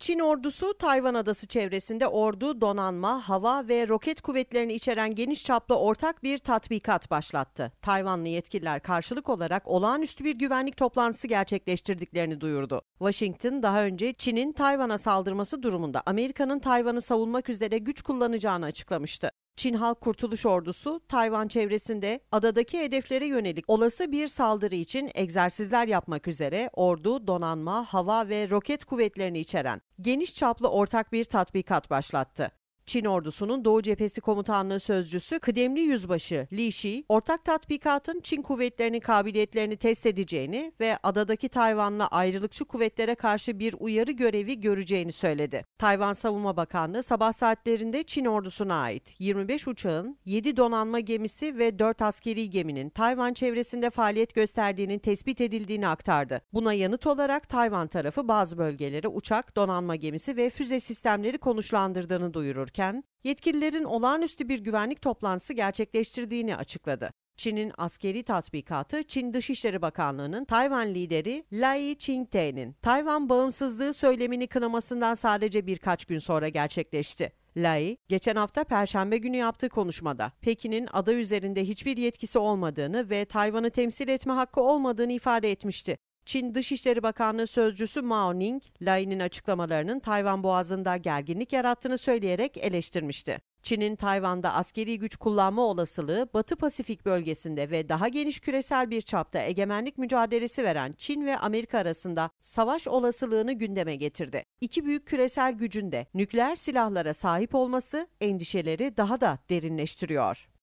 Çin ordusu Tayvan adası çevresinde ordu, donanma, hava ve roket kuvvetlerini içeren geniş çaplı ortak bir tatbikat başlattı. Tayvanlı yetkililer karşılık olarak olağanüstü bir güvenlik toplantısı gerçekleştirdiklerini duyurdu. Washington daha önce Çin'in Tayvan'a saldırması durumunda Amerika'nın Tayvan'ı savunmak üzere güç kullanacağını açıklamıştı. Çin Halk Kurtuluş Ordusu, Tayvan çevresinde adadaki hedeflere yönelik olası bir saldırı için egzersizler yapmak üzere ordu, donanma, hava ve roket kuvvetlerini içeren geniş çaplı ortak bir tatbikat başlattı. Çin ordusunun Doğu Cephesi Komutanlığı sözcüsü kıdemli yüzbaşı Li Shi, ortak tatbikatın Çin kuvvetlerinin kabiliyetlerini test edeceğini ve adadaki Tayvan'la ayrılıkçı kuvvetlere karşı bir uyarı görevi göreceğini söyledi. Tayvan Savunma Bakanlığı sabah saatlerinde Çin ordusuna ait 25 uçağın, 7 donanma gemisi ve 4 askeri geminin Tayvan çevresinde faaliyet gösterdiğinin tespit edildiğini aktardı. Buna yanıt olarak Tayvan tarafı bazı bölgelere uçak, donanma gemisi ve füze sistemleri konuşlandırdığını duyururken ederken yetkililerin olağanüstü bir güvenlik toplantısı gerçekleştirdiğini açıkladı. Çin'in askeri tatbikatı Çin Dışişleri Bakanlığı'nın Tayvan lideri Lai Ching-te'nin Tayvan bağımsızlığı söylemini kınamasından sadece birkaç gün sonra gerçekleşti. Lai, geçen hafta Perşembe günü yaptığı konuşmada Pekin'in ada üzerinde hiçbir yetkisi olmadığını ve Tayvan'ı temsil etme hakkı olmadığını ifade etmişti. Çin Dışişleri Bakanlığı Sözcüsü Mao Ning, Lai'nin açıklamalarının Tayvan Boğazı'nda gerginlik yarattığını söyleyerek eleştirmişti. Çin'in Tayvan'da askeri güç kullanma olasılığı Batı Pasifik bölgesinde ve daha geniş küresel bir çapta egemenlik mücadelesi veren Çin ve Amerika arasında savaş olasılığını gündeme getirdi. İki büyük küresel gücün de nükleer silahlara sahip olması endişeleri daha da derinleştiriyor.